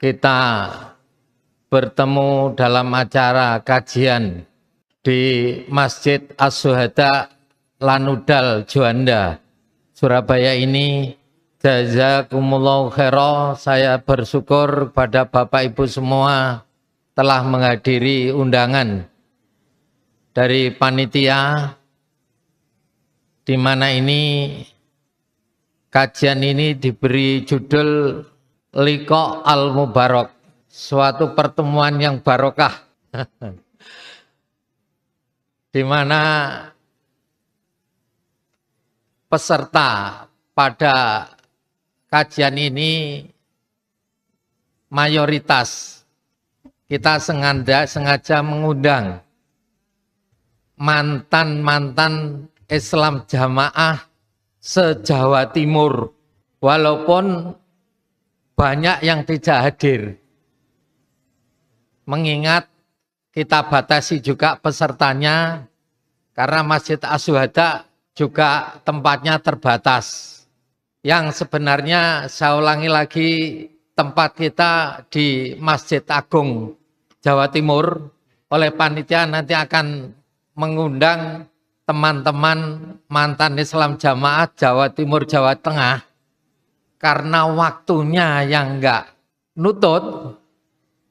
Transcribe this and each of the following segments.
kita bertemu dalam acara kajian di Masjid As-Suhada Lanudal Juanda Surabaya ini jazakumullah khairah saya bersyukur pada Bapak Ibu semua telah menghadiri undangan dari panitia di mana ini kajian ini diberi judul liko al mubarok suatu pertemuan yang barokah di mana peserta pada kajian ini mayoritas kita sengaja sengaja mengundang mantan-mantan Islam jamaah se-Jawa Timur walaupun banyak yang tidak hadir. Mengingat kita batasi juga pesertanya karena Masjid Asuhada juga tempatnya terbatas. Yang sebenarnya saya ulangi lagi tempat kita di Masjid Agung Jawa Timur oleh panitia nanti akan mengundang teman-teman mantan Islam Jamaah Jawa Timur Jawa Tengah karena waktunya yang enggak nutut,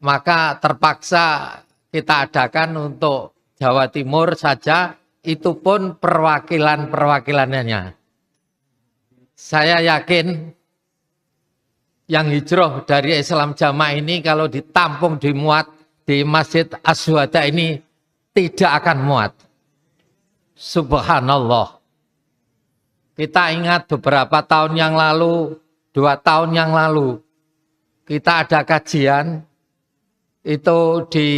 maka terpaksa kita adakan untuk Jawa Timur saja, itu pun perwakilan-perwakilannya. Saya yakin yang hijrah dari Islam jamaah ini kalau ditampung dimuat di Masjid Aswada ini tidak akan muat. Subhanallah. Kita ingat beberapa tahun yang lalu dua tahun yang lalu kita ada kajian itu di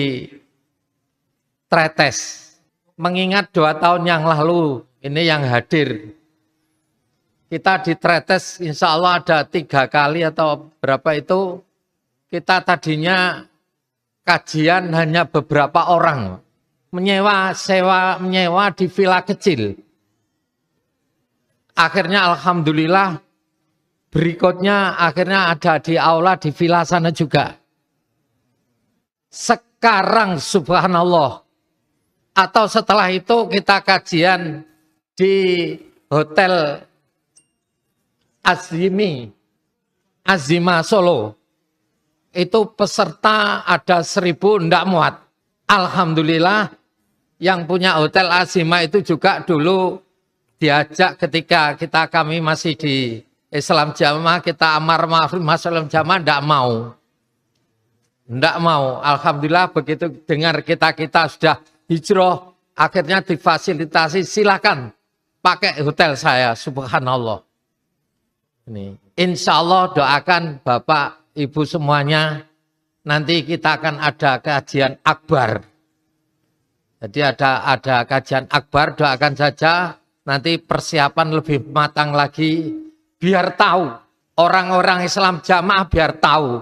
Tretes. Mengingat dua tahun yang lalu ini yang hadir. Kita di Tretes insya Allah ada tiga kali atau berapa itu kita tadinya kajian hanya beberapa orang menyewa sewa menyewa di villa kecil akhirnya alhamdulillah Berikutnya akhirnya ada di aula di villa sana juga. Sekarang subhanallah. Atau setelah itu kita kajian di Hotel Azimi, Azima Solo. Itu peserta ada seribu, ndak muat. Alhamdulillah yang punya Hotel Azima itu juga dulu diajak ketika kita kami masih di Islam jamaah kita amar ma'ruf masalah jamaah tidak mau. tidak mau. Alhamdulillah begitu dengar kita-kita sudah hijrah akhirnya difasilitasi silakan pakai hotel saya subhanallah. Ini insya Allah doakan Bapak Ibu semuanya nanti kita akan ada kajian akbar. Jadi ada ada kajian akbar doakan saja nanti persiapan lebih matang lagi biar tahu orang-orang Islam jamaah biar tahu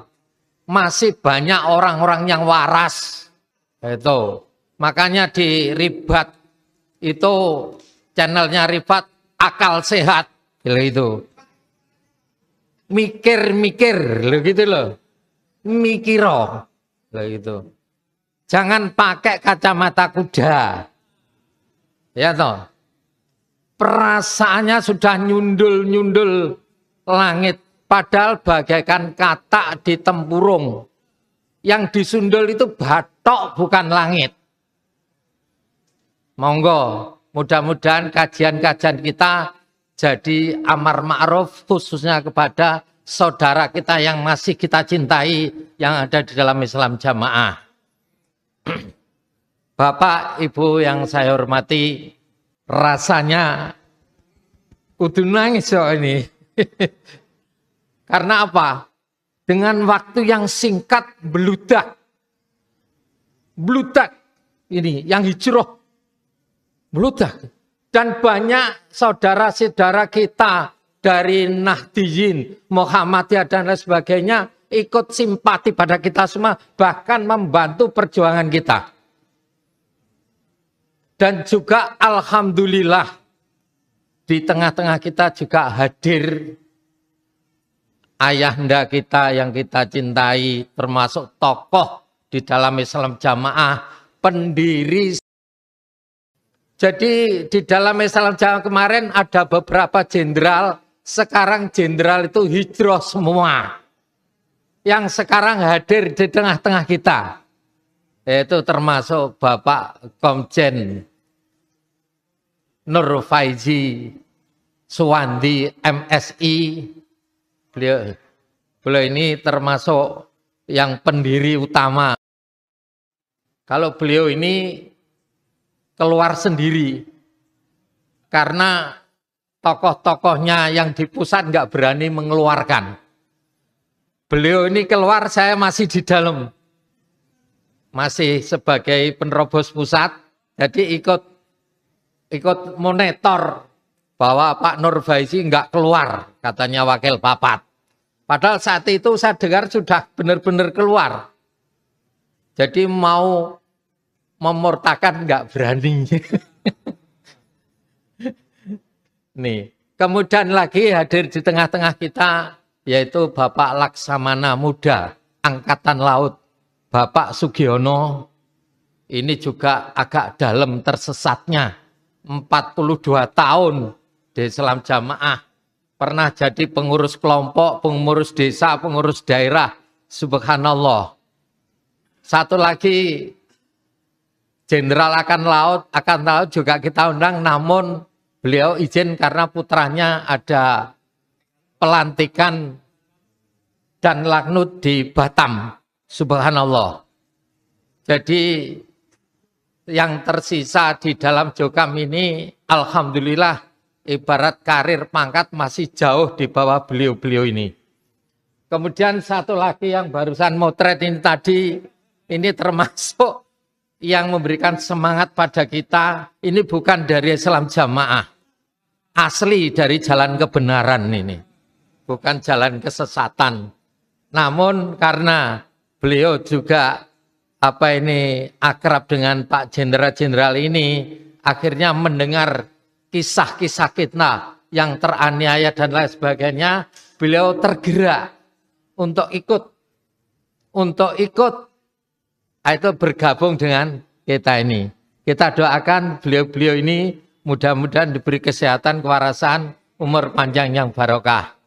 masih banyak orang-orang yang waras itu makanya di ribat itu channelnya ribat akal sehat itu mikir-mikir loh gitu loh mikiro loh gitu jangan pakai kacamata kuda ya toh perasaannya sudah nyundul-nyundul langit. Padahal bagaikan kata di tempurung. Yang disundul itu batok bukan langit. Monggo, mudah-mudahan kajian-kajian kita jadi amar ma'ruf khususnya kepada saudara kita yang masih kita cintai yang ada di dalam Islam jamaah. Bapak, Ibu yang saya hormati, rasanya kudu nangis so ini. Karena apa? Dengan waktu yang singkat beludak. Beludak ini yang hijrah. Beludak. Dan banyak saudara-saudara kita dari Nahdiyin, Muhammadiyah dan lain sebagainya ikut simpati pada kita semua bahkan membantu perjuangan kita dan juga alhamdulillah di tengah-tengah kita juga hadir ayahanda kita yang kita cintai termasuk tokoh di dalam Islam jamaah pendiri jadi di dalam Islam jamaah kemarin ada beberapa jenderal sekarang jenderal itu hijrah semua yang sekarang hadir di tengah-tengah kita yaitu termasuk Bapak Komjen Nur Faizi Suwandi MSI beliau beliau ini termasuk yang pendiri utama kalau beliau ini keluar sendiri karena tokoh-tokohnya yang di pusat nggak berani mengeluarkan beliau ini keluar saya masih di dalam masih sebagai penerobos pusat jadi ikut ikut monitor bahwa Pak Nur Faizi nggak keluar, katanya wakil papat. Padahal saat itu saya dengar sudah benar-benar keluar. Jadi mau memurtakan nggak berani. Nih, kemudian lagi hadir di tengah-tengah kita yaitu Bapak Laksamana Muda Angkatan Laut, Bapak Sugiono. Ini juga agak dalam tersesatnya 42 tahun di Islam Jamaah. Pernah jadi pengurus kelompok, pengurus desa, pengurus daerah. Subhanallah. Satu lagi, Jenderal akan laut, akan laut juga kita undang, namun beliau izin karena putranya ada pelantikan dan laknut di Batam. Subhanallah. Jadi yang tersisa di dalam Jokam ini alhamdulillah ibarat karir pangkat masih jauh di bawah beliau-beliau ini. Kemudian satu lagi yang barusan motret ini tadi ini termasuk yang memberikan semangat pada kita ini bukan dari Islam jamaah. Asli dari jalan kebenaran ini. Bukan jalan kesesatan. Namun karena beliau juga apa ini akrab dengan Pak Jenderal-Jenderal ini akhirnya mendengar kisah-kisah fitnah yang teraniaya dan lain sebagainya, beliau tergerak untuk ikut untuk ikut nah, itu bergabung dengan kita ini. Kita doakan beliau-beliau ini mudah-mudahan diberi kesehatan, kewarasan, umur panjang yang barokah.